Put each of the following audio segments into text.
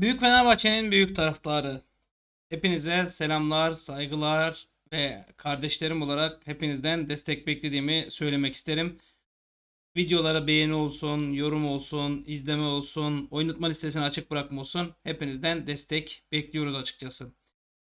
Büyük Fenerbahçe'nin büyük taraftarı. Hepinize selamlar, saygılar ve kardeşlerim olarak hepinizden destek beklediğimi söylemek isterim. Videolara beğeni olsun, yorum olsun, izleme olsun, oynatma listesini açık bırakma olsun. Hepinizden destek bekliyoruz açıkçası.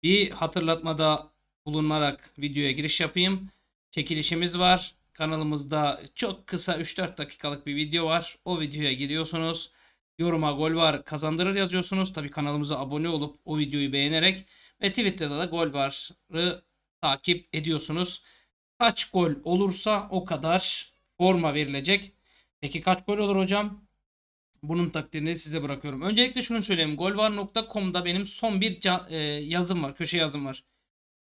Bir hatırlatmada bulunarak videoya giriş yapayım. Çekilişimiz var. Kanalımızda çok kısa 3-4 dakikalık bir video var. O videoya giriyorsunuz. Yoruma gol var kazandırır yazıyorsunuz. Tabi kanalımıza abone olup o videoyu beğenerek ve Twitter'da da gol varı takip ediyorsunuz. Kaç gol olursa o kadar forma verilecek. Peki kaç gol olur hocam? Bunun takdirini size bırakıyorum. Öncelikle şunu söyleyeyim. Golvar.com'da benim son bir e, yazım var. Köşe yazım var.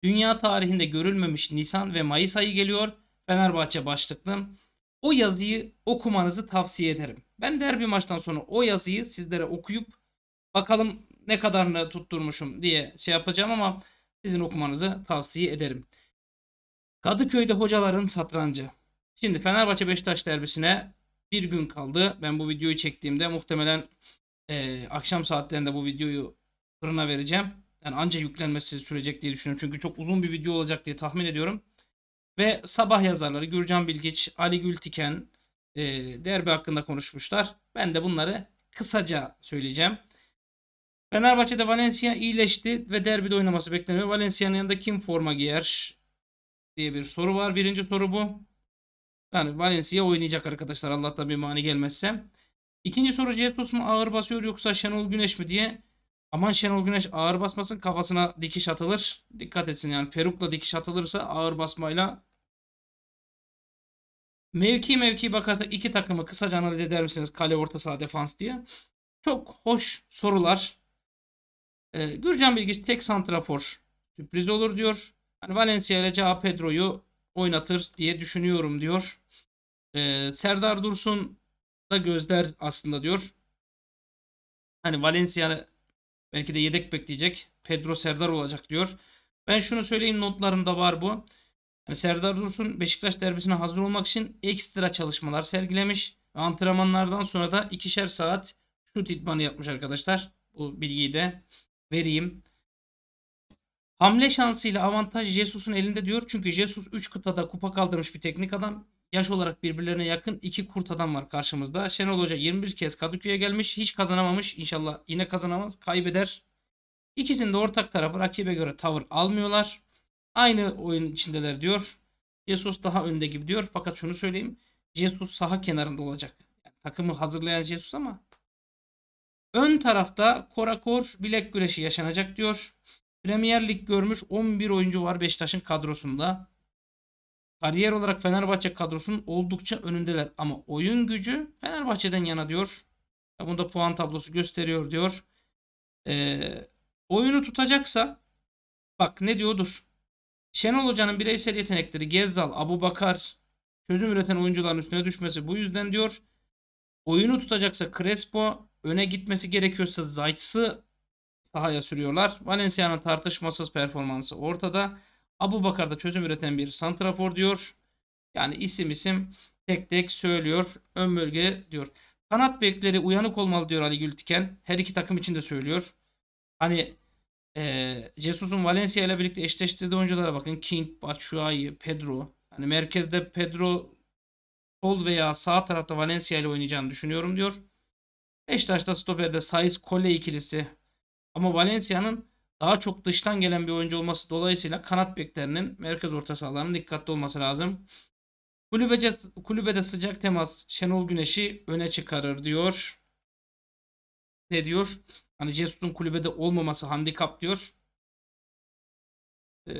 Dünya tarihinde görülmemiş Nisan ve Mayıs ayı geliyor. Fenerbahçe başlıklım o yazıyı okumanızı tavsiye ederim. Ben de her bir maçtan sonra o yazıyı sizlere okuyup bakalım ne kadarını tutturmuşum diye şey yapacağım ama sizin okumanızı tavsiye ederim. Kadıköy'de hocaların satrancı. Şimdi Fenerbahçe Beşiktaş derbisine bir gün kaldı. Ben bu videoyu çektiğimde muhtemelen e, akşam saatlerinde bu videoyu fırına vereceğim. Yani anca yüklenmesi sürecek diye düşünüyorum. Çünkü çok uzun bir video olacak diye tahmin ediyorum. Ve sabah yazarları Gürcan Bilgiç, Ali Gültiken e, derbi hakkında konuşmuşlar. Ben de bunları kısaca söyleyeceğim. Fenerbahçe'de Valencia iyileşti ve derbide oynaması bekleniyor. Valencia'nın yanında kim forma giyer diye bir soru var. Birinci soru bu. Yani Valencia oynayacak arkadaşlar Allah'tan bir mani gelmezse. İkinci soru Jesus mu ağır basıyor yoksa Şenol Güneş mi diye Aman Şenol Güneş ağır basmasın kafasına dikiş atılır. Dikkat etsin yani perukla dikiş atılırsa ağır basmayla mevki mevki bakarsak iki takımı kısaca analiz eder misiniz kale orta saha defans diye. Çok hoş sorular. Ee, Gürcan Bilgiç tek santrafor sürpriz olur diyor. Yani Valencia ile Ca Pedro'yu oynatır diye düşünüyorum diyor. Ee, Serdar Dursun da gözler aslında diyor. Hani Valencia Belki de yedek bekleyecek. Pedro Serdar olacak diyor. Ben şunu söyleyeyim notlarımda var bu. Yani Serdar Dursun Beşiktaş derbisine hazır olmak için ekstra çalışmalar sergilemiş. Antrenmanlardan sonra da ikişer saat şut idmanı yapmış arkadaşlar. Bu bilgiyi de vereyim. Hamle şansıyla avantaj Jesus'un elinde diyor. Çünkü Jesus 3 kıtada kupa kaldırmış bir teknik adam. Yaş olarak birbirlerine yakın iki kurt adam var karşımızda. Şenol Hoca 21 kez Kadıköy'e gelmiş. Hiç kazanamamış. İnşallah yine kazanamaz. Kaybeder. İkisinin de ortak tarafı rakibe göre tavır almıyorlar. Aynı oyun içindeler diyor. Jesus daha önde gibi diyor. Fakat şunu söyleyeyim. Jesus saha kenarında olacak. Yani takımı hazırlayan Jesus ama ön tarafta korakor bilek güreşi yaşanacak diyor. Premier Lig görmüş 11 oyuncu var Beşiktaş'ın kadrosunda. Kariyer olarak Fenerbahçe kadrosunun oldukça önündeler ama oyun gücü Fenerbahçe'den yana diyor. da puan tablosu gösteriyor diyor. Ee, oyunu tutacaksa bak ne diyordur. Şenol Hoca'nın bireysel yetenekleri Gezzal, Abu Bakar çözüm üreten oyuncuların üstüne düşmesi bu yüzden diyor. Oyunu tutacaksa Crespo öne gitmesi gerekiyorsa Zayt'sı sahaya sürüyorlar. Valencia'nın tartışmasız performansı ortada. Abu Bakar'da çözüm üreten bir santrafor diyor. Yani isim isim tek tek söylüyor. Ön bölge diyor. Kanat bekleri uyanık olmalı diyor Ali Gültiken. Her iki takım için de söylüyor. Hani e, Jesus'un Valencia ile birlikte eşleştirdiği oyunculara bakın. King, Batshuayi, Pedro. Hani merkezde Pedro sol veya sağ tarafta Valencia ile oynayacağını düşünüyorum diyor. Beşiktaş'ta stoperde Saiz Kole ikilisi. Ama Valencia'nın daha çok dıştan gelen bir oyuncu olması dolayısıyla kanat beklerinin merkez orta sahalarının dikkatli olması lazım. Kulübece, kulübede sıcak temas Şenol Güneş'i öne çıkarır diyor. Ne diyor? Hani Jesus'un kulübede olmaması handikap diyor. Ee,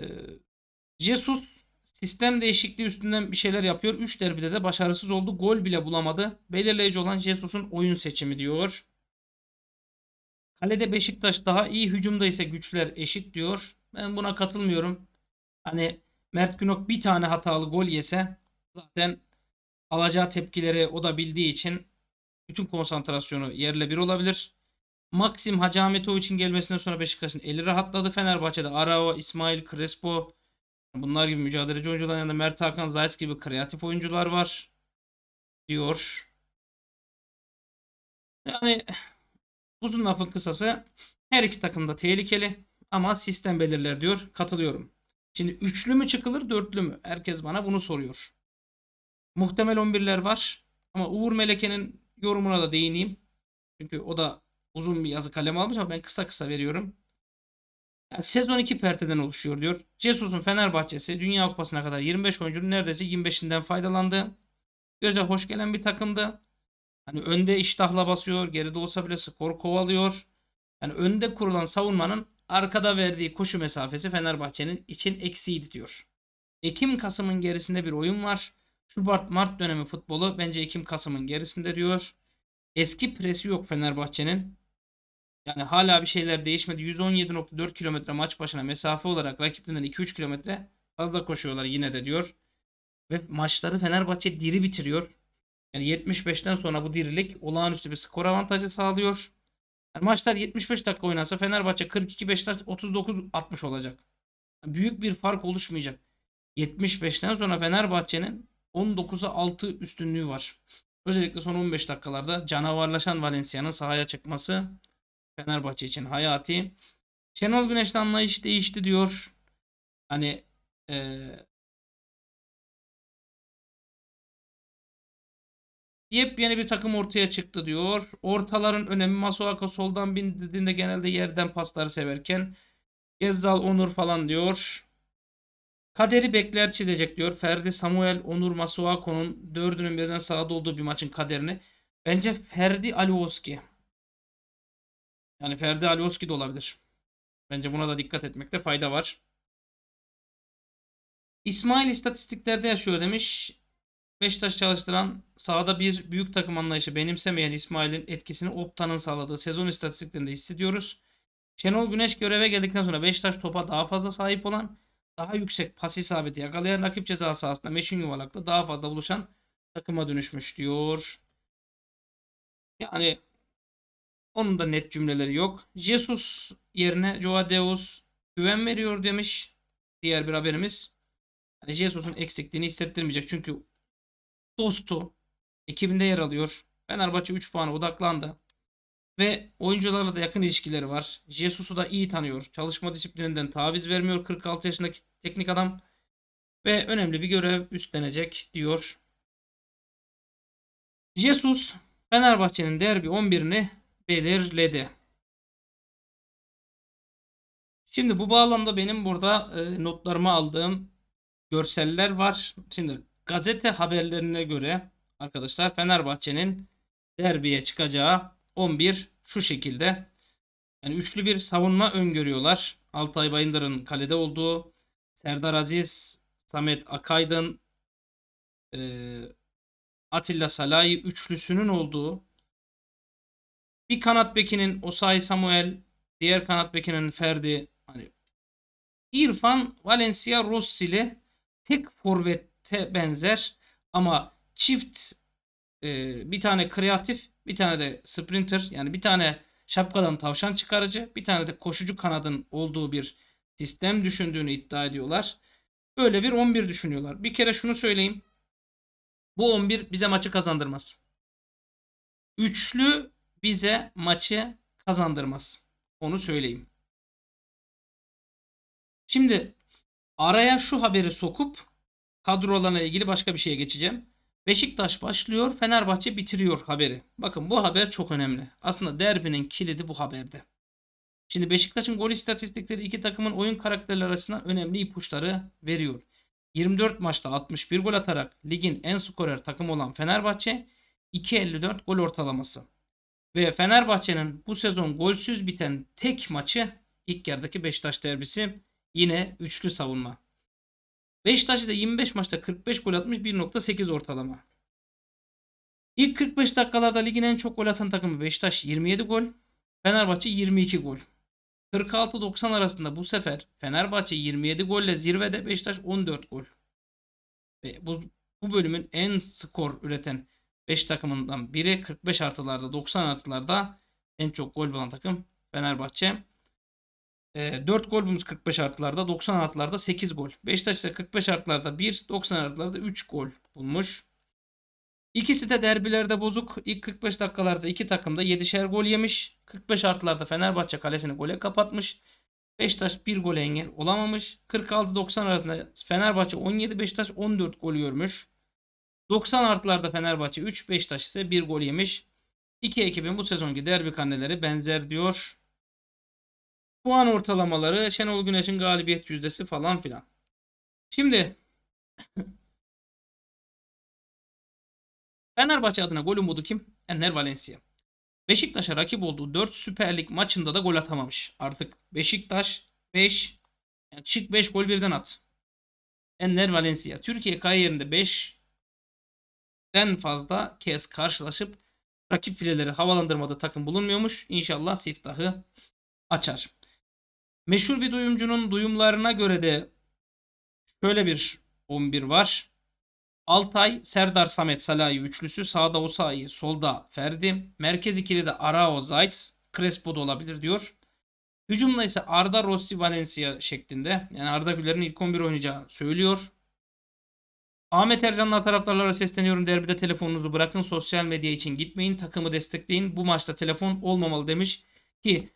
Jesus sistem değişikliği üstünden bir şeyler yapıyor. 3 derbide de başarısız oldu. Gol bile bulamadı. Belirleyici olan Jesus'un oyun seçimi diyor. Kalede hani Beşiktaş daha iyi. Hücumda ise güçler eşit diyor. Ben buna katılmıyorum. Hani Mert Günok bir tane hatalı gol yese zaten alacağı tepkileri o da bildiği için bütün konsantrasyonu yerle bir olabilir. Maxim Hacı Ahmetovic'in gelmesinden sonra Beşiktaş'ın eli rahatladı. Fenerbahçe'de Arao, İsmail, Crespo bunlar gibi mücadeleci oyuncuların yanında Mert Hakan, Zayt gibi kreatif oyuncular var diyor. Yani Uzun lafın kısası her iki takım da tehlikeli ama sistem belirler diyor. Katılıyorum. Şimdi üçlü mü çıkılır dörtlü mü? Herkes bana bunu soruyor. Muhtemel 11'ler var ama Uğur Meleke'nin yorumuna da değineyim. Çünkü o da uzun bir yazı kalem almış ama ben kısa kısa veriyorum. Yani sezon 2 perteden oluşuyor diyor. Jesus'un Fenerbahçesi Dünya Kupası'na kadar 25 oyuncunun neredeyse 25'inden faydalandı. Göze hoş gelen bir takımdı. Hani önde iştahla basıyor. Geride olsa bile skor kovalıyor. Yani önde kurulan savunmanın arkada verdiği koşu mesafesi Fenerbahçe'nin için eksiydi diyor. Ekim-Kasım'ın gerisinde bir oyun var. Şubat-Mart dönemi futbolu bence Ekim-Kasım'ın gerisinde diyor. Eski presi yok Fenerbahçe'nin. Yani hala bir şeyler değişmedi. 117.4 kilometre maç başına mesafe olarak rakiplerinden 2-3 kilometre fazla koşuyorlar yine de diyor. Ve maçları Fenerbahçe diri bitiriyor. Yani 75'ten sonra bu dirilik olağanüstü bir skor avantajı sağlıyor. Yani maçlar 75 dakika oynansa Fenerbahçe 42 Beşiktaş 39 60 olacak. Yani büyük bir fark oluşmayacak. 75'ten sonra Fenerbahçe'nin 19'a 6 üstünlüğü var. Özellikle son 15 dakikalarda canavarlaşan Valencia'nın sahaya çıkması Fenerbahçe için hayati. Şenol Güneş'te anlayış değişti diyor. Hani e, Yepyeni bir takım ortaya çıktı diyor. Ortaların önemi Masuaka soldan bindirdiğinde genelde yerden pasları severken Gezzal Onur falan diyor. Kaderi bekler çizecek diyor. Ferdi Samuel Onur Masuako'nun dördünün birden sahada olduğu bir maçın kaderini. Bence Ferdi Alioski. Yani Ferdi Alioski de olabilir. Bence buna da dikkat etmekte fayda var. İsmail istatistiklerde yaşıyor demiş. Beşiktaş çalıştıran sahada bir büyük takım anlayışı benimsemeyen İsmail'in etkisini Opta'nın sağladığı sezon istatistiklerinde hissediyoruz. Şenol Güneş göreve geldikten sonra Beşiktaş topa daha fazla sahip olan, daha yüksek pas isabeti yakalayan rakip ceza sahasında meşin yuvalakta daha fazla buluşan takıma dönüşmüş diyor. Yani onun da net cümleleri yok. Jesus yerine Joao Deus güven veriyor demiş. Diğer bir haberimiz. Yani Jesus'un eksikliğini hissettirmeyecek. Çünkü dostu ekibinde yer alıyor. Fenerbahçe 3 puana odaklandı. Ve oyuncularla da yakın ilişkileri var. Jesus'u da iyi tanıyor. Çalışma disiplininden taviz vermiyor 46 yaşındaki teknik adam. Ve önemli bir görev üstlenecek diyor. Jesus Fenerbahçe'nin derbi 11'ini belirledi. Şimdi bu bağlamda benim burada e, notlarımı aldığım görseller var. Şimdi gazete haberlerine göre arkadaşlar Fenerbahçe'nin derbiye çıkacağı 11 şu şekilde. Yani üçlü bir savunma öngörüyorlar. Altay Bayındır'ın kalede olduğu, Serdar Aziz, Samet Akaydın, e, Atilla Salay üçlüsünün olduğu, bir kanat bekinin Osay Samuel, diğer kanat bekinin Ferdi, hani İrfan Valencia Rossili tek forvet T benzer ama çift e, bir tane kreatif bir tane de sprinter yani bir tane şapkadan tavşan çıkarıcı bir tane de koşucu kanadın olduğu bir sistem düşündüğünü iddia ediyorlar. Böyle bir 11 düşünüyorlar. Bir kere şunu söyleyeyim. Bu 11 bize maçı kazandırmaz. Üçlü bize maçı kazandırmaz. Onu söyleyeyim. Şimdi araya şu haberi sokup kadrolarına ilgili başka bir şeye geçeceğim. Beşiktaş başlıyor, Fenerbahçe bitiriyor haberi. Bakın bu haber çok önemli. Aslında derbinin kilidi bu haberde. Şimdi Beşiktaş'ın gol istatistikleri iki takımın oyun karakterleri açısından önemli ipuçları veriyor. 24 maçta 61 gol atarak ligin en skorer takımı olan Fenerbahçe 2.54 gol ortalaması. Ve Fenerbahçe'nin bu sezon golsüz biten tek maçı ilk yerdeki Beşiktaş derbisi yine üçlü savunma. Beşiktaş ise 25 maçta 45 gol atmış 1.8 ortalama. İlk 45 dakikalarda ligin en çok gol atan takımı Beşiktaş 27 gol, Fenerbahçe 22 gol. 46-90 arasında bu sefer Fenerbahçe 27 golle zirvede Beşiktaş 14 gol. Ve bu, bu bölümün en skor üreten 5 takımından biri 45 artılarda 90 artılarda en çok gol bulan takım Fenerbahçe. E, 4 bulmuş 45 artılarda 90 artılarda 8 gol. Beşiktaş ise 45 artılarda 1 90 artılarda 3 gol bulmuş. İkisi de derbilerde bozuk. İlk 45 dakikalarda iki takım da 7'şer gol yemiş. 45 artılarda Fenerbahçe kalesini gole kapatmış. Beşiktaş 1 gol engel olamamış. 46-90 arasında Fenerbahçe 17 Beşiktaş 14 gol görmüş. 90 artılarda Fenerbahçe 3 Beşiktaş ise 1 gol yemiş. İki ekibin bu sezonki derbi karneleri benzer diyor. Puan ortalamaları, Şenol Güneş'in galibiyet yüzdesi falan filan. Şimdi Fenerbahçe adına gol umudu kim? Enner Valencia. Beşiktaş'a rakip olduğu 4 Süper Lig maçında da gol atamamış. Artık Beşiktaş 5 yani çık 5 gol birden at. Enner Valencia. Türkiye kariyerinde 5'den fazla kez karşılaşıp rakip fileleri havalandırmada takım bulunmuyormuş. İnşallah siftahı açar. Meşhur bir duyumcunun duyumlarına göre de şöyle bir 11 var. Altay, Serdar Samet Salahi üçlüsü. Sağda Osayi, solda Ferdi. Merkez ikili de Arao Zayt, Crespo da olabilir diyor. Hücumda ise Arda Rossi Valencia şeklinde. Yani Arda Güler'in ilk 11 oynayacağını söylüyor. Ahmet Ercan'la taraftarlara sesleniyorum. Derbide telefonunuzu bırakın. Sosyal medya için gitmeyin. Takımı destekleyin. Bu maçta telefon olmamalı demiş ki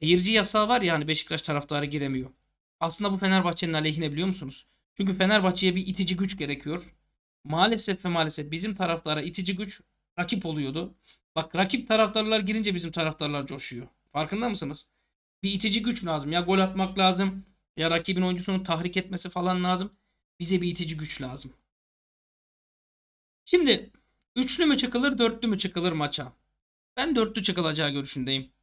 Seyirci yasağı var yani Beşiktaş taraftarı giremiyor. Aslında bu Fenerbahçe'nin aleyhine biliyor musunuz? Çünkü Fenerbahçe'ye bir itici güç gerekiyor. Maalesef ve maalesef bizim taraftara itici güç rakip oluyordu. Bak rakip taraftarlar girince bizim taraftarlar coşuyor. Farkında mısınız? Bir itici güç lazım. Ya gol atmak lazım. Ya rakibin oyuncusunu tahrik etmesi falan lazım. Bize bir itici güç lazım. Şimdi üçlü mü çıkılır dörtlü mü çıkılır maça? Ben dörtlü çıkılacağı görüşündeyim.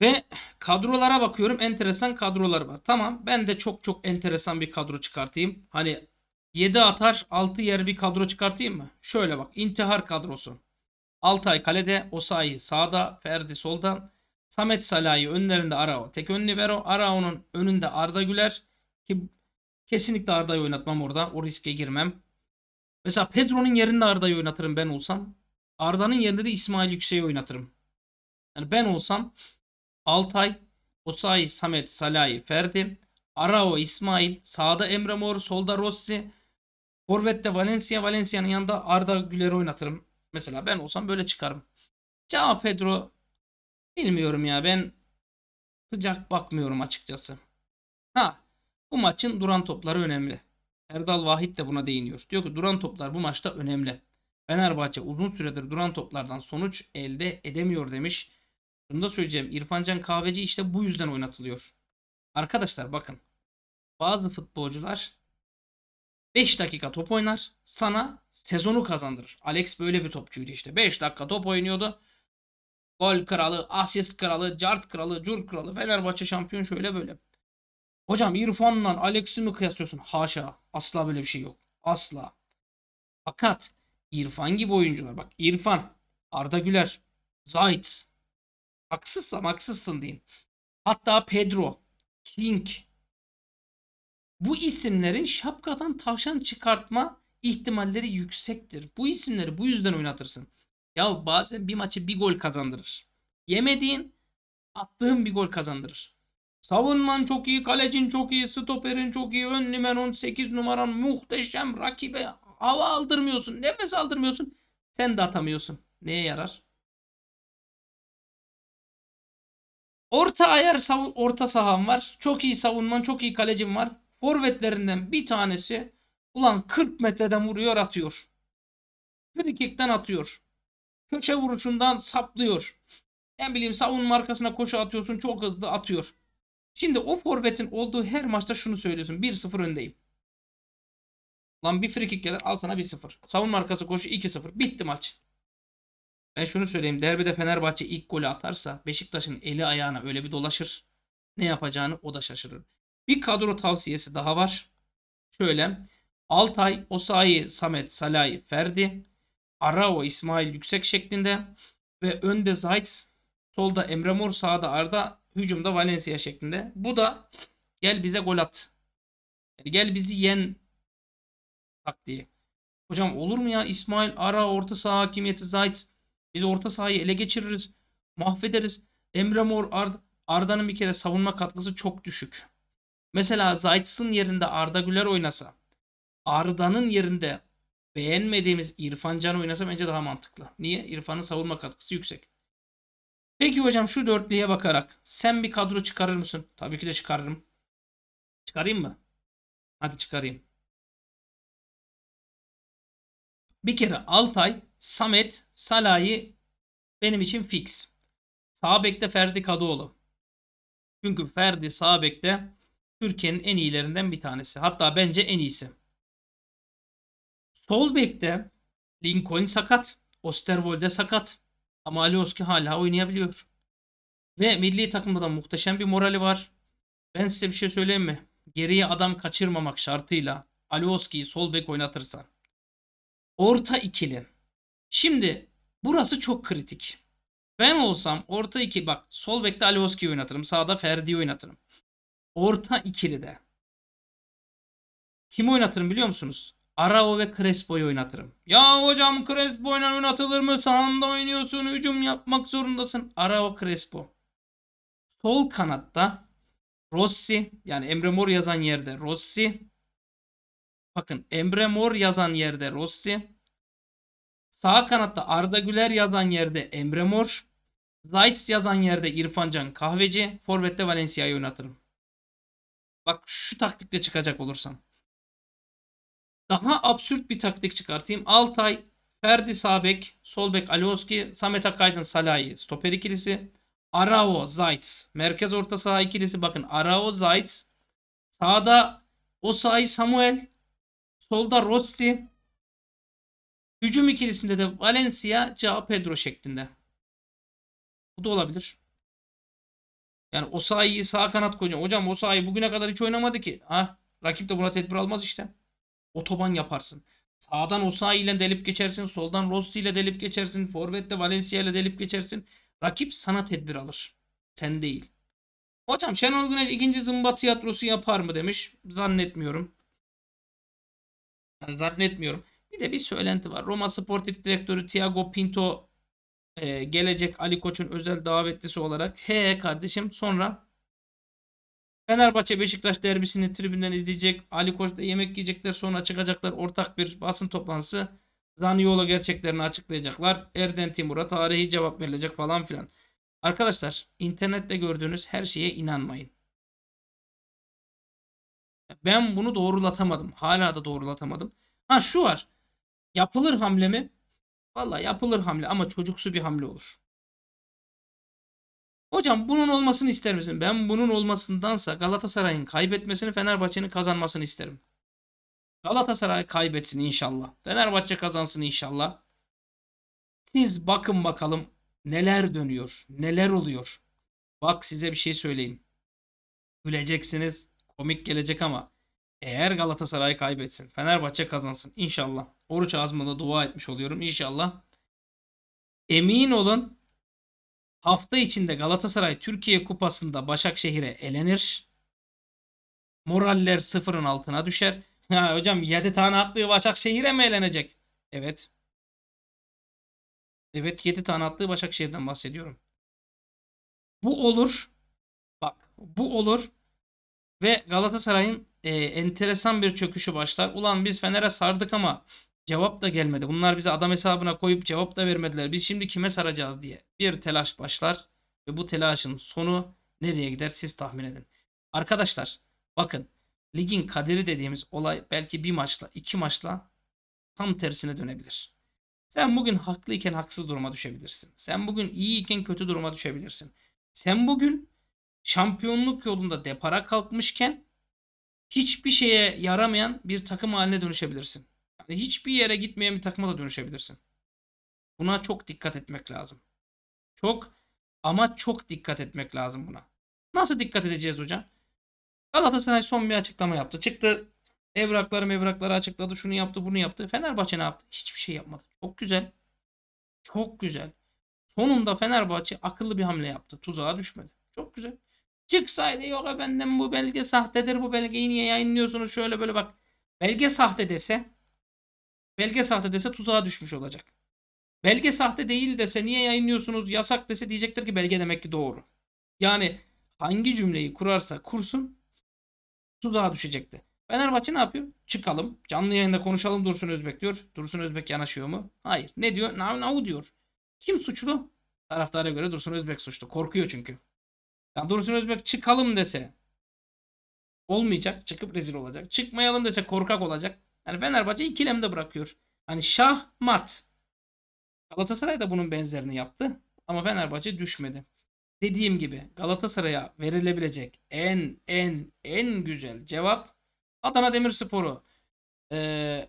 Ve kadrolara bakıyorum. Enteresan kadrolar var. Tamam ben de çok çok enteresan bir kadro çıkartayım. Hani 7 atar 6 yer bir kadro çıkartayım mı? Şöyle bak intihar kadrosu. Altay kalede, Osayi sağda, Ferdi solda. Samet Salah'ı önlerinde Arao. Tek ön libero. Arao'nun önünde Arda Güler. Ki kesinlikle Arda'yı oynatmam orada. O riske girmem. Mesela Pedro'nun yerinde Arda'yı oynatırım ben olsam. Arda'nın yerinde de İsmail Yüksek'i oynatırım. Yani ben olsam Altay, Osay, Samet, Salahi, Ferdi, Arao, İsmail, sağda Emre Mor, solda Rossi, Forvet'te Valencia, Valencia'nın yanında Arda Güler'i oynatırım. Mesela ben olsam böyle çıkarım. Cava Pedro bilmiyorum ya ben sıcak bakmıyorum açıkçası. Ha bu maçın duran topları önemli. Erdal Vahit de buna değiniyor. Diyor ki duran toplar bu maçta önemli. Fenerbahçe uzun süredir duran toplardan sonuç elde edemiyor demiş. Şunu da söyleyeceğim. İrfancan Kahveci işte bu yüzden oynatılıyor. Arkadaşlar bakın. Bazı futbolcular 5 dakika top oynar. Sana sezonu kazandırır. Alex böyle bir topçuydu işte. 5 dakika top oynuyordu. Gol kralı, asist kralı, cart kralı, cur kralı, Fenerbahçe şampiyon şöyle böyle. Hocam İrfan'la Alex'i mi kıyaslıyorsun? Haşa. Asla böyle bir şey yok. Asla. Fakat İrfan gibi oyuncular. Bak İrfan, Arda Güler, Zayt, Haksızsam haksızsın diyeyim. Hatta Pedro, King. Bu isimlerin şapkadan tavşan çıkartma ihtimalleri yüksektir. Bu isimleri bu yüzden oynatırsın. Ya bazen bir maçı bir gol kazandırır. Yemediğin attığın bir gol kazandırır. Savunman çok iyi, kalecin çok iyi, stoperin çok iyi, ön numaran 8 numaran muhteşem rakibe hava aldırmıyorsun, nefes aldırmıyorsun. Sen de atamıyorsun. Neye yarar? Orta ayar savun orta saham var. Çok iyi savunman, çok iyi kalecim var. Forvetlerinden bir tanesi ulan 40 metreden vuruyor atıyor. Free kick'ten atıyor. Köşe vuruşundan saplıyor. Ne bileyim savun markasına koşu atıyorsun çok hızlı atıyor. Şimdi o forvetin olduğu her maçta şunu söylüyorsun. 1-0 öndeyim. Lan bir free kick gelir al sana 1-0. Savunma arkası koşu 2-0. Bitti maç. Ben şunu söyleyeyim. Derbide Fenerbahçe ilk golü atarsa Beşiktaş'ın eli ayağına öyle bir dolaşır. Ne yapacağını o da şaşırır. Bir kadro tavsiyesi daha var. Şöyle. Altay, Osayi, Samet, Salay, Ferdi, Arao, İsmail yüksek şeklinde ve önde Zayt, solda Emre Mor, sağda Arda, hücumda Valencia şeklinde. Bu da gel bize gol at. Yani gel bizi yen taktiği. Hocam olur mu ya İsmail Ara orta saha hakimiyeti Zayt biz orta sahayı ele geçiririz. Mahvederiz. Emre Mor Arda, Arda'nın bir kere savunma katkısı çok düşük. Mesela Zayt'sın yerinde Arda Güler oynasa, Arda'nın yerinde beğenmediğimiz İrfan Can oynasa bence daha mantıklı. Niye? İrfan'ın savunma katkısı yüksek. Peki hocam şu dörtlüye bakarak sen bir kadro çıkarır mısın? Tabii ki de çıkarırım. Çıkarayım mı? Hadi çıkarayım. Bir kere Altay Samet, Salah'ı benim için fix. Sağ bekte Ferdi Kadıoğlu. Çünkü Ferdi sağ bekte Türkiye'nin en iyilerinden bir tanesi. Hatta bence en iyisi. Sol bekte Lincoln sakat. Osterwolde sakat. Ama Alioski hala oynayabiliyor. Ve milli takımda muhteşem bir morali var. Ben size bir şey söyleyeyim mi? Geriye adam kaçırmamak şartıyla Alioski'yi sol bek oynatırsa orta ikili Şimdi burası çok kritik. Ben olsam orta iki bak sol bekte Alioski'yi oynatırım. Sağda Ferdi oynatırım. Orta ikili de. Kim oynatırım biliyor musunuz? Arao ve Crespo'yu oynatırım. Ya hocam Crespo ile oynatılır mı? Sağında oynuyorsun. Hücum yapmak zorundasın. Arao Crespo. Sol kanatta Rossi yani Emre Mor yazan yerde Rossi. Bakın Emre Mor yazan yerde Rossi. Sağ kanatta Arda Güler yazan yerde Emre Mor. Zayt's yazan yerde İrfancan Kahveci. Forvet'te Valencia'yı oynatırım. Bak şu taktikte çıkacak olursam. Daha absürt bir taktik çıkartayım. Altay, Ferdi Sabek, Solbek Alioski, Samet Akaydın Salahi stoper ikilisi. Arao, Zayt's. Merkez orta saha ikilisi. Bakın Arao, Zayt's. Sağda Osayi Samuel. Solda Rossi. Hücum ikilisinde de Valencia, Cao Pedro şeklinde. Bu da olabilir. Yani Osayi'yi sağ kanat koyacağım. Hocam Osayi bugüne kadar hiç oynamadı ki. Ha, rakip de buna tedbir almaz işte. Otoban yaparsın. Sağdan Osayi ile delip geçersin. Soldan Rossi ile delip geçersin. Forvet'te Valencia ile delip geçersin. Rakip sana tedbir alır. Sen değil. Hocam Şenol Güneş ikinci zımba tiyatrosu yapar mı demiş. Zannetmiyorum. Yani zannetmiyorum. Bir de bir söylenti var. Roma sportif direktörü Thiago Pinto e, gelecek Ali Koç'un özel davetlisi olarak. He kardeşim sonra Fenerbahçe Beşiktaş derbisini tribünden izleyecek. Ali Koç da yemek yiyecekler sonra çıkacaklar. Ortak bir basın toplantısı. Zaniolo gerçeklerini açıklayacaklar. Erden Timur'a tarihi cevap verilecek falan filan. Arkadaşlar internette gördüğünüz her şeye inanmayın. Ben bunu doğrulatamadım. Hala da doğrulatamadım. Ha şu var. Yapılır hamle mi? Valla yapılır hamle ama çocuksu bir hamle olur. Hocam bunun olmasını ister misin? Ben bunun olmasındansa Galatasaray'ın kaybetmesini Fenerbahçe'nin kazanmasını isterim. Galatasaray kaybetsin inşallah. Fenerbahçe kazansın inşallah. Siz bakın bakalım neler dönüyor, neler oluyor. Bak size bir şey söyleyeyim. Güleceksiniz, komik gelecek ama eğer Galatasaray kaybetsin, Fenerbahçe kazansın inşallah. Oruç ağzımda dua etmiş oluyorum inşallah. Emin olun hafta içinde Galatasaray Türkiye Kupası'nda Başakşehir'e elenir. Moraller sıfırın altına düşer. Ya hocam 7 tane attığı Başakşehir'e mi elenecek? Evet. Evet 7 tane attığı Başakşehir'den bahsediyorum. Bu olur. Bak bu olur. Ve Galatasaray'ın e, enteresan bir çöküşü başlar. Ulan biz Fener'e sardık ama cevap da gelmedi. Bunlar bize adam hesabına koyup cevap da vermediler. Biz şimdi kime saracağız diye bir telaş başlar ve bu telaşın sonu nereye gider siz tahmin edin. Arkadaşlar bakın ligin kaderi dediğimiz olay belki bir maçla iki maçla tam tersine dönebilir. Sen bugün haklıyken haksız duruma düşebilirsin. Sen bugün iyiyken kötü duruma düşebilirsin. Sen bugün şampiyonluk yolunda depara kalkmışken hiçbir şeye yaramayan bir takım haline dönüşebilirsin. Yani hiçbir yere gitmeyen bir takıma da dönüşebilirsin. Buna çok dikkat etmek lazım. Çok ama çok dikkat etmek lazım buna. Nasıl dikkat edeceğiz hocam? Galatasaray son bir açıklama yaptı. Çıktı evrakları mevrakları açıkladı. Şunu yaptı bunu yaptı. Fenerbahçe ne yaptı? Hiçbir şey yapmadı. Çok güzel. Çok güzel. Sonunda Fenerbahçe akıllı bir hamle yaptı. Tuzağa düşmedi. Çok güzel. Çıksaydı yok efendim bu belge sahtedir bu belgeyi niye yayınlıyorsunuz şöyle böyle bak. Belge sahte dese belge sahte dese tuzağa düşmüş olacak. Belge sahte değil dese niye yayınlıyorsunuz yasak dese diyecekler ki belge demek ki doğru. Yani hangi cümleyi kurarsa kursun tuzağa düşecekti. Fenerbahçe ne yapıyor? Çıkalım. Canlı yayında konuşalım Dursun Özbek diyor. Dursun Özbek yanaşıyor mu? Hayır. Ne diyor? Nav nav diyor. Kim suçlu? Taraftara göre Dursun Özbek suçlu. Korkuyor çünkü. Ya Dursun Özbek çıkalım dese olmayacak. Çıkıp rezil olacak. Çıkmayalım dese korkak olacak. Yani Fenerbahçe ikilemde bırakıyor. Hani şah mat. Galatasaray da bunun benzerini yaptı. Ama Fenerbahçe düşmedi. Dediğim gibi Galatasaray'a verilebilecek en en en güzel cevap Adana Demirspor'u ee,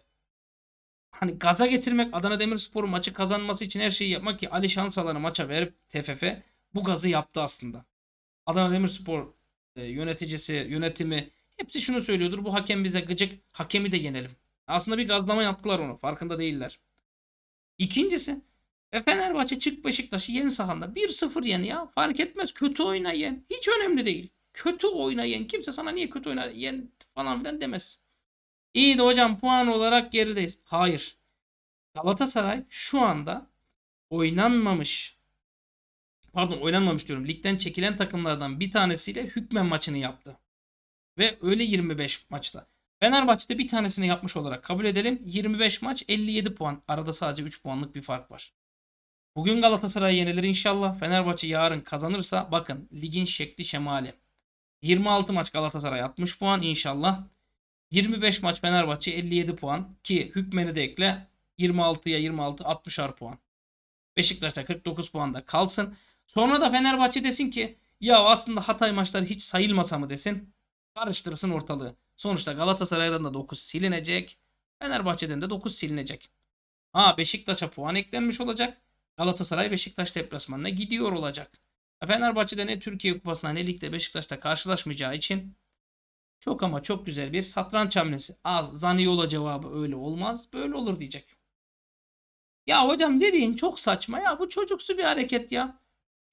hani gaza getirmek Adana Demirspor maçı kazanması için her şeyi yapmak ki Ali Şansalan'ı maça verip TFF bu gazı yaptı aslında. Adana Demirspor e, yöneticisi, yönetimi hepsi şunu söylüyordur. Bu hakem bize gıcık. Hakemi de yenelim. Aslında bir gazlama yaptılar onu. Farkında değiller. İkincisi e Fenerbahçe çık Beşiktaş'ı yeni sahanda 1-0 yen ya. Fark etmez. Kötü oyna yen. Hiç önemli değil. Kötü oyna yen. Kimse sana niye kötü oyna yen falan filan demez. İyi de hocam puan olarak gerideyiz. Hayır. Galatasaray şu anda oynanmamış pardon oynanmamış diyorum. Ligden çekilen takımlardan bir tanesiyle hükmen maçını yaptı. Ve öyle 25 maçta. Fenerbahçe'de bir tanesini yapmış olarak kabul edelim. 25 maç 57 puan. Arada sadece 3 puanlık bir fark var. Bugün Galatasaray yenilir inşallah. Fenerbahçe yarın kazanırsa bakın ligin şekli şemali. 26 maç Galatasaray 60 puan inşallah. 25 maç Fenerbahçe 57 puan ki hükmeni de ekle 26'ya 26 60'ar puan. Beşiktaş'ta 49 puan da kalsın. Sonra da Fenerbahçe desin ki ya aslında Hatay maçları hiç sayılmasa mı desin. Karıştırsın ortalığı. Sonuçta Galatasaray'dan da 9 silinecek. Fenerbahçe'den de 9 silinecek. Ha Beşiktaş'a puan eklenmiş olacak. Galatasaray Beşiktaş deplasmanına gidiyor olacak. E, Fenerbahçe'de ne Türkiye Kupasına ne ligde Beşiktaş'ta karşılaşmayacağı için çok ama çok güzel bir satranç hamlesi. Al Zaniola cevabı öyle olmaz böyle olur diyecek. Ya hocam dediğin çok saçma ya bu çocuksu bir hareket ya.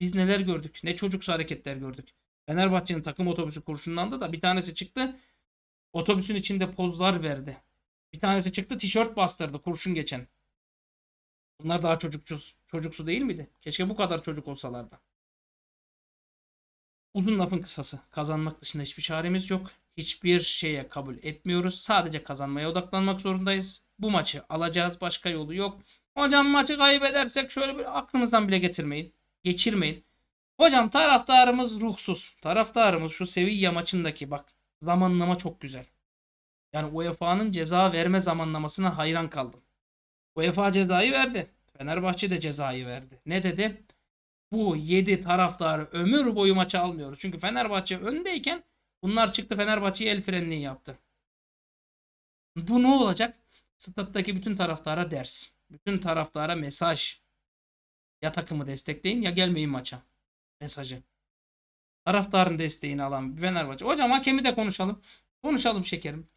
Biz neler gördük? Ne çocuksu hareketler gördük. Fenerbahçe'nin takım otobüsü kurşunlandı da bir tanesi çıktı. Otobüsün içinde pozlar verdi. Bir tanesi çıktı tişört bastırdı kurşun geçen. Bunlar daha çocukçuz, çocuksu değil miydi? Keşke bu kadar çocuk olsalardı. Uzun lafın kısası. Kazanmak dışında hiçbir çaremiz yok. Hiçbir şeye kabul etmiyoruz. Sadece kazanmaya odaklanmak zorundayız. Bu maçı alacağız. Başka yolu yok. Hocam maçı kaybedersek şöyle bir aklınızdan bile getirmeyin geçirmeyin. Hocam taraftarımız ruhsuz. Taraftarımız şu Sevilla maçındaki bak zamanlama çok güzel. Yani UEFA'nın ceza verme zamanlamasına hayran kaldım. UEFA cezayı verdi. Fenerbahçe de cezayı verdi. Ne dedi? Bu 7 taraftarı ömür boyu maça almıyoruz. Çünkü Fenerbahçe öndeyken bunlar çıktı Fenerbahçe'ye el frenliği yaptı. Bu ne olacak? Stat'taki bütün taraftara ders. Bütün taraftara mesaj. Ya takımı destekleyin ya gelmeyin maça. Mesajı. Taraftarın desteğini alan Fenerbahçe. Hocam hakemi de konuşalım. Konuşalım şekerim.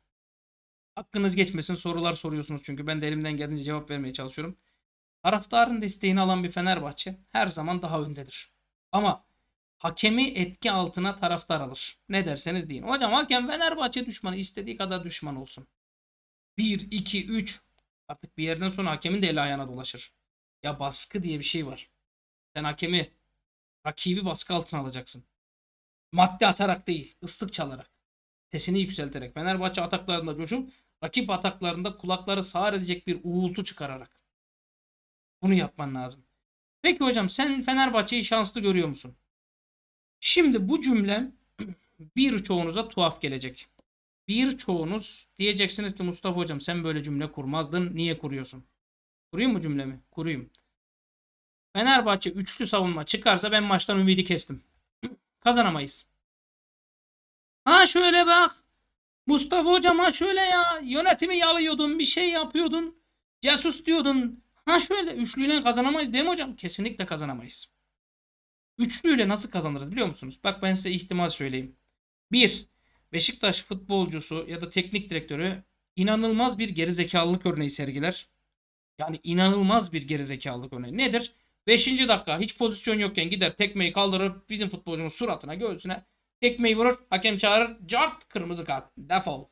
Hakkınız geçmesin sorular soruyorsunuz çünkü ben de elimden geldiğince cevap vermeye çalışıyorum. Taraftarın desteğini alan bir Fenerbahçe her zaman daha öndedir. Ama hakemi etki altına taraftar alır. Ne derseniz deyin. Hocam hakem Fenerbahçe düşmanı istediği kadar düşman olsun. 1, 2, 3 artık bir yerden sonra hakemin de eli ayağına dolaşır. Ya baskı diye bir şey var. Sen hakemi, rakibi baskı altına alacaksın. Madde atarak değil, ıslık çalarak. Sesini yükselterek. Fenerbahçe ataklarında coşup, rakip ataklarında kulakları sağır edecek bir uğultu çıkararak. Bunu yapman lazım. Peki hocam sen Fenerbahçe'yi şanslı görüyor musun? Şimdi bu cümlem birçoğunuza tuhaf gelecek. Birçoğunuz diyeceksiniz ki Mustafa hocam sen böyle cümle kurmazdın. Niye kuruyorsun? Kurayım mı cümlemi? Kurayım. Fenerbahçe üçlü savunma çıkarsa ben maçtan ümidi kestim. Kazanamayız. Ha şöyle bak. Mustafa hocam ha şöyle ya. Yönetimi yalıyordun bir şey yapıyordun. Cesus diyordun. Ha şöyle üçlüyle kazanamayız değil mi hocam? Kesinlikle kazanamayız. Üçlüyle nasıl kazanırız biliyor musunuz? Bak ben size ihtimal söyleyeyim. Bir, Beşiktaş futbolcusu ya da teknik direktörü inanılmaz bir gerizekalılık örneği sergiler. Yani inanılmaz bir gerizekalılık örneği. Nedir? 5. dakika hiç pozisyon yokken gider tekmeyi kaldırır bizim futbolcunun suratına göğsüne tekmeyi vurur hakem çağırır cart kırmızı kart defol.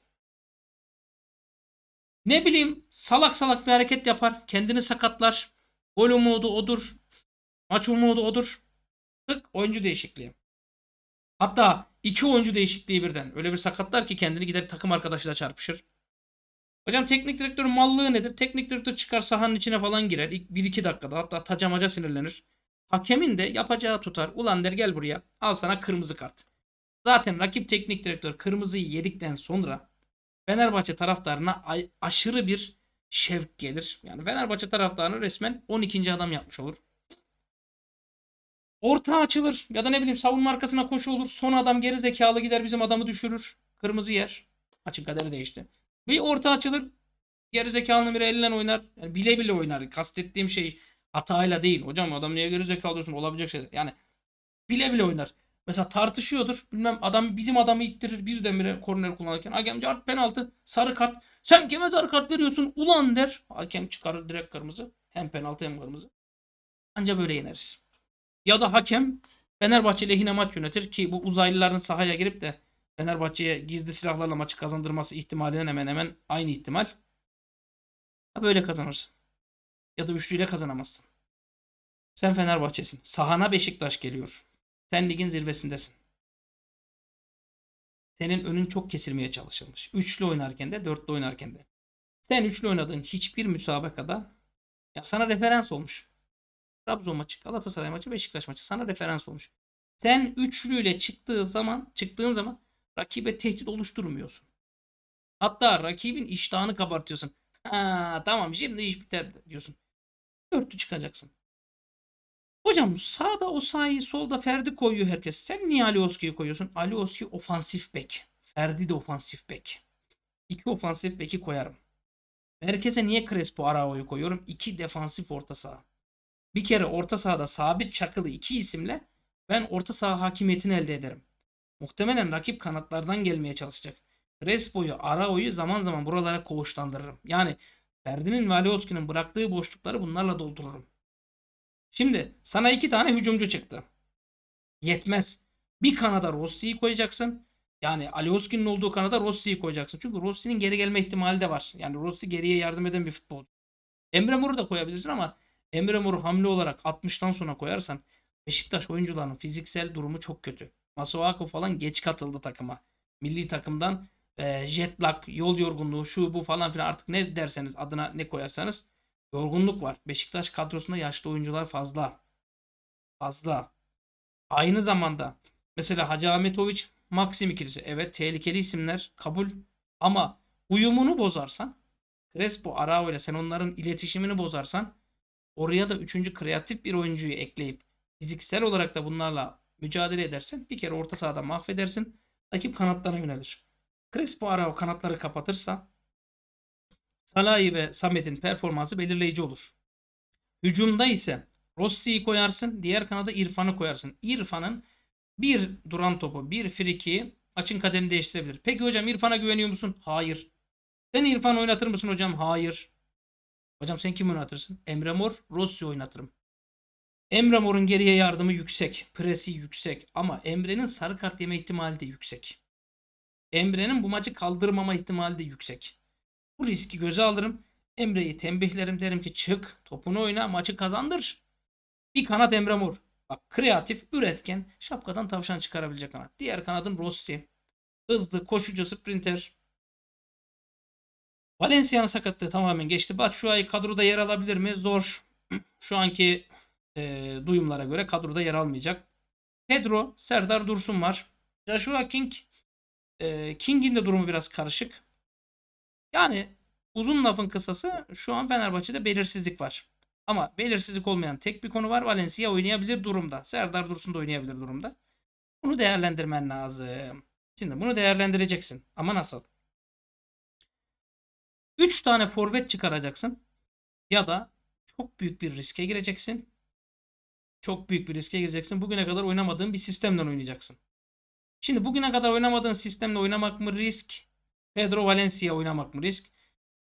Ne bileyim salak salak bir hareket yapar kendini sakatlar gol umudu odur maç umudu odur tık oyuncu değişikliği. Hatta iki oyuncu değişikliği birden öyle bir sakatlar ki kendini gider takım arkadaşıyla çarpışır. Hocam teknik direktörün mallığı nedir? Teknik direktör çıkar sahanın içine falan girer. İlk 1-2 dakikada hatta tacamaca sinirlenir. Hakemin de yapacağı tutar. Ulan der gel buraya al sana kırmızı kart. Zaten rakip teknik direktör kırmızıyı yedikten sonra Fenerbahçe taraftarına aşırı bir şevk gelir. Yani Fenerbahçe taraftarını resmen 12. adam yapmış olur. Orta açılır ya da ne bileyim savunma arkasına koşu olur. Son adam geri zekalı gider bizim adamı düşürür. Kırmızı yer. Açın kaderi değişti. Ve orta açılır. Gerizekalı biri elinden oynar. Yani bile bile oynar. Kastettiğim şey hatayla değil. Hocam adam niye gerizekalı diyorsun? Olabilecek şey. Yani bile bile oynar. Mesela tartışıyordur. Bilmem adam bizim adamı ittirir birdenbire korner kullanırken. Hakem cart penaltı sarı kart. Sen kime sarı kart veriyorsun ulan der. Hakem çıkarır direkt kırmızı. Hem penaltı hem kırmızı. Anca böyle yeneriz. Ya da hakem Fenerbahçe lehine maç yönetir ki bu uzaylıların sahaya girip de Fenerbahçe'ye gizli silahlarla maçı kazandırması ihtimalinden hemen hemen aynı ihtimal. böyle kazanırsın. Ya da üçlüyle kazanamazsın. Sen Fenerbahçe'sin. Sahana Beşiktaş geliyor. Sen ligin zirvesindesin. Senin önün çok kesilmeye çalışılmış. Üçlü oynarken de dörtlü oynarken de. Sen üçlü oynadığın hiçbir müsabakada ya sana referans olmuş. Trabzon maçı, Galatasaray maçı, Beşiktaş maçı sana referans olmuş. Sen üçlüyle çıktığı zaman, çıktığın zaman Rakibe tehdit oluşturmuyorsun. Hatta rakibin iştahını kabartıyorsun. Ha, tamam şimdi iş biter diyorsun. Dörtlü çıkacaksın. Hocam sağda Osayi, solda Ferdi koyuyor herkes. Sen niye Alioski'yi koyuyorsun? Alioski ofansif bek. Ferdi de ofansif bek. İki ofansif beki koyarım. Merkeze niye Crespo Arao'yu koyuyorum? İki defansif orta saha. Bir kere orta sahada sabit çakılı iki isimle ben orta saha hakimiyetini elde ederim. Muhtemelen rakip kanatlardan gelmeye çalışacak. Crespo'yu, Arao'yu zaman zaman buralara koğuşlandırırım. Yani Ferdi'nin ve Alioski'nin bıraktığı boşlukları bunlarla doldururum. Şimdi sana iki tane hücumcu çıktı. Yetmez. Bir kanada Rossi'yi koyacaksın. Yani Alioski'nin olduğu kanada Rossi'yi koyacaksın. Çünkü Rossi'nin geri gelme ihtimali de var. Yani Rossi geriye yardım eden bir futbolcu. Emre Mor'u da koyabilirsin ama Emre Mor'u hamle olarak 60'tan sonra koyarsan Beşiktaş oyuncularının fiziksel durumu çok kötü. Masuaku falan geç katıldı takıma. Milli takımdan e, jet lag, yol yorgunluğu, şu bu falan filan artık ne derseniz adına ne koyarsanız yorgunluk var. Beşiktaş kadrosunda yaşlı oyuncular fazla. Fazla. Aynı zamanda mesela Hacı Ahmetoviç, Maxim ikilisi. Evet tehlikeli isimler kabul ama uyumunu bozarsan Crespo, Arao ile sen onların iletişimini bozarsan oraya da üçüncü kreatif bir oyuncuyu ekleyip fiziksel olarak da bunlarla mücadele edersen bir kere orta sahada mahvedersin. Rakip kanatlarına yönelir. Crespo Arao kanatları kapatırsa Salahi ve Samet'in performansı belirleyici olur. Hücumda ise Rossi'yi koyarsın. Diğer kanada İrfan'ı koyarsın. İrfan'ın bir duran topu, bir friki açın kaderini değiştirebilir. Peki hocam İrfan'a güveniyor musun? Hayır. Sen İrfan oynatır mısın hocam? Hayır. Hocam sen kim oynatırsın? Emre Mor, Rossi oynatırım. Emre Mor'un geriye yardımı yüksek. Presi yüksek. Ama Emre'nin sarı kart yeme ihtimali de yüksek. Emre'nin bu maçı kaldırmama ihtimali de yüksek. Bu riski göze alırım. Emre'yi tembihlerim derim ki çık topunu oyna maçı kazandır. Bir kanat Emre Mor. Bak kreatif, üretken, şapkadan tavşan çıkarabilecek kanat. Diğer kanadın Rossi. Hızlı, koşucu, sprinter. Valencia'nın sakatlığı tamamen geçti. Bak şu ay kadroda yer alabilir mi? Zor. Şu anki e, duyumlara göre kadroda yer almayacak. Pedro, Serdar Dursun var. Joshua King, e, King'in de durumu biraz karışık. Yani uzun lafın kısası şu an Fenerbahçe'de belirsizlik var. Ama belirsizlik olmayan tek bir konu var. Valencia oynayabilir durumda. Serdar Dursun da oynayabilir durumda. Bunu değerlendirmen lazım. Şimdi bunu değerlendireceksin. Ama nasıl? 3 tane forvet çıkaracaksın. Ya da çok büyük bir riske gireceksin. Çok büyük bir riske gireceksin. Bugüne kadar oynamadığın bir sistemden oynayacaksın. Şimdi bugüne kadar oynamadığın sistemle oynamak mı risk? Pedro Valencia oynamak mı risk?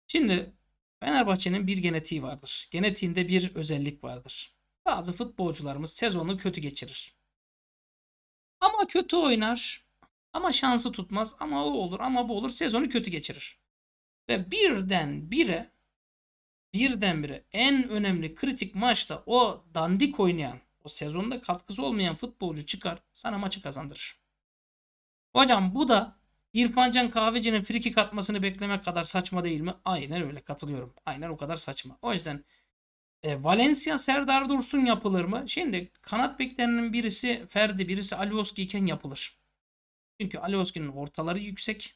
Şimdi Fenerbahçe'nin bir genetiği vardır. Genetiğinde bir özellik vardır. Bazı futbolcularımız sezonu kötü geçirir. Ama kötü oynar. Ama şansı tutmaz. Ama o olur ama bu olur. Sezonu kötü geçirir. Ve birden bire birdenbire en önemli kritik maçta o dandik oynayan, o sezonda katkısı olmayan futbolcu çıkar sana maçı kazandırır. Hocam bu da İrfancan Kahveci'nin frikik atmasını beklemek kadar saçma değil mi? Aynen öyle katılıyorum. Aynen o kadar saçma. O yüzden e, Valencia Serdar Dursun yapılır mı? Şimdi kanat beklerinin birisi Ferdi, birisi Alioski iken yapılır. Çünkü Alioski'nin ortaları yüksek.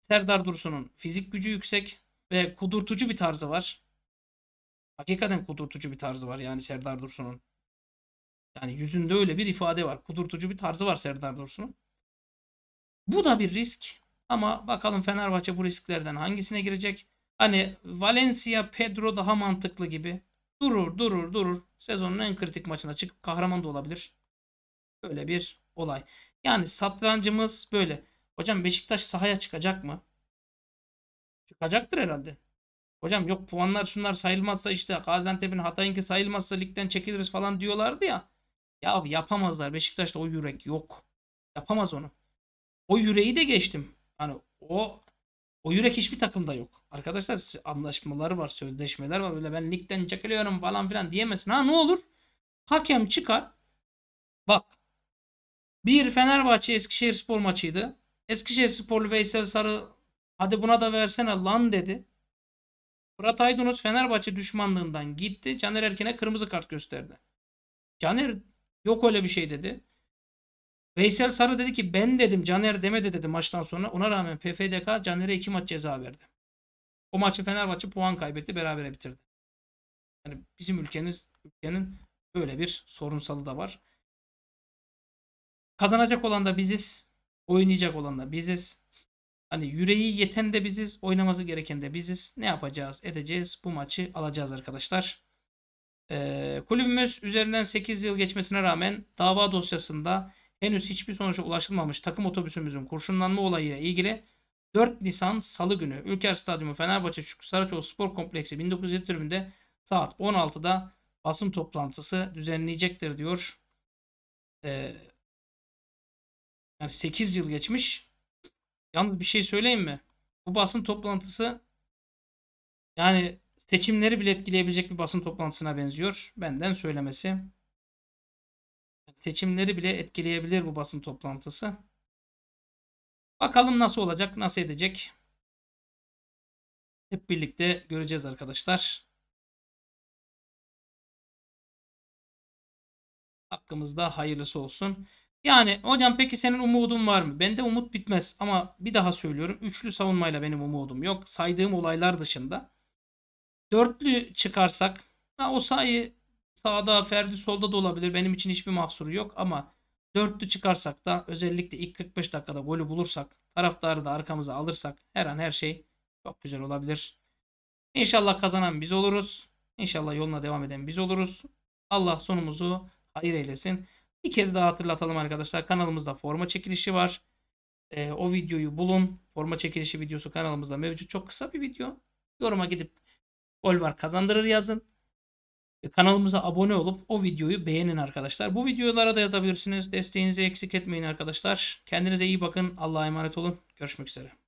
Serdar Dursun'un fizik gücü yüksek. Ve kudurtucu bir tarzı var. Hakikaten kudurtucu bir tarzı var yani Serdar Dursun'un. Yani yüzünde öyle bir ifade var. Kudurtucu bir tarzı var Serdar Dursun'un. Bu da bir risk. Ama bakalım Fenerbahçe bu risklerden hangisine girecek? Hani Valencia, Pedro daha mantıklı gibi. Durur, durur, durur. Sezonun en kritik maçına çıkıp kahraman da olabilir. Böyle bir olay. Yani satrancımız böyle. Hocam Beşiktaş sahaya çıkacak mı? Çıkacaktır herhalde. Hocam yok puanlar şunlar sayılmazsa işte Gaziantep'in Hatay'ınki sayılmazsa ligden çekiliriz falan diyorlardı ya. Ya yapamazlar. Beşiktaş'ta o yürek yok. Yapamaz onu. O yüreği de geçtim. Hani o o yürek hiçbir takımda yok. Arkadaşlar anlaşmaları var, sözleşmeler var. Böyle ben ligden çekiliyorum falan filan diyemesin. Ha ne olur? Hakem çıkar. Bak. Bir Fenerbahçe Eskişehir spor maçıydı. Eskişehir sporlu Veysel Sarı Hadi buna da versene lan dedi. Fırat Aydınus Fenerbahçe düşmanlığından gitti. Caner Erkin'e kırmızı kart gösterdi. Caner yok öyle bir şey dedi. Veysel Sarı dedi ki ben dedim Caner demedi dedi maçtan sonra. Ona rağmen PFDK Caner'e iki maç ceza verdi. O maçı Fenerbahçe puan kaybetti berabere bitirdi. Yani bizim ülkeniz ülkenin böyle bir sorunsalı da var. Kazanacak olan da biziz. Oynayacak olan da biziz. Hani yüreği yeten de biziz, oynaması gereken de biziz. Ne yapacağız, edeceğiz? Bu maçı alacağız arkadaşlar. Ee, kulübümüz üzerinden 8 yıl geçmesine rağmen dava dosyasında henüz hiçbir sonuca ulaşılmamış takım otobüsümüzün kurşunlanma olayıyla ilgili 4 Nisan Salı günü Ülker Stadyumu Fenerbahçe Çukur Saraçoğlu Spor Kompleksi 1907 tribünde saat 16'da basın toplantısı düzenleyecektir diyor. Ee, yani 8 yıl geçmiş Yalnız bir şey söyleyeyim mi? Bu basın toplantısı yani seçimleri bile etkileyebilecek bir basın toplantısına benziyor. Benden söylemesi. Seçimleri bile etkileyebilir bu basın toplantısı. Bakalım nasıl olacak, nasıl edecek. Hep birlikte göreceğiz arkadaşlar. Hakkımızda hayırlısı olsun. Yani hocam peki senin umudun var mı? Bende umut bitmez ama bir daha söylüyorum. Üçlü savunmayla benim umudum yok. Saydığım olaylar dışında. Dörtlü çıkarsak ha, o sayı sağda Ferdi solda da olabilir. Benim için hiçbir mahsuru yok ama dörtlü çıkarsak da özellikle ilk 45 dakikada golü bulursak taraftarı da arkamıza alırsak her an her şey çok güzel olabilir. İnşallah kazanan biz oluruz. İnşallah yoluna devam eden biz oluruz. Allah sonumuzu hayır eylesin. Bir kez daha hatırlatalım arkadaşlar. Kanalımızda forma çekilişi var. E, o videoyu bulun. Forma çekilişi videosu kanalımızda mevcut. Çok kısa bir video. Yoruma gidip gol var kazandırır yazın. E, kanalımıza abone olup o videoyu beğenin arkadaşlar. Bu videolara da yazabilirsiniz. Desteğinizi eksik etmeyin arkadaşlar. Kendinize iyi bakın. Allah'a emanet olun. Görüşmek üzere.